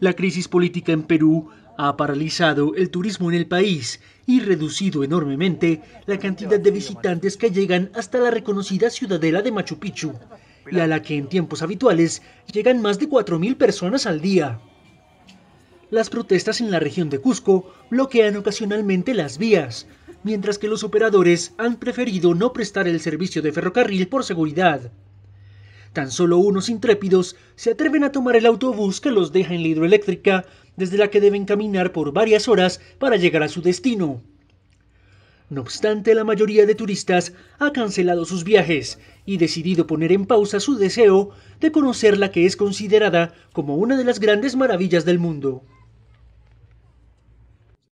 La crisis política en Perú ha paralizado el turismo en el país y reducido enormemente la cantidad de visitantes que llegan hasta la reconocida ciudadela de Machu Picchu, y a la que en tiempos habituales llegan más de 4.000 personas al día. Las protestas en la región de Cusco bloquean ocasionalmente las vías, mientras que los operadores han preferido no prestar el servicio de ferrocarril por seguridad. Tan solo unos intrépidos se atreven a tomar el autobús que los deja en la hidroeléctrica, desde la que deben caminar por varias horas para llegar a su destino. No obstante, la mayoría de turistas ha cancelado sus viajes y decidido poner en pausa su deseo de conocer la que es considerada como una de las grandes maravillas del mundo.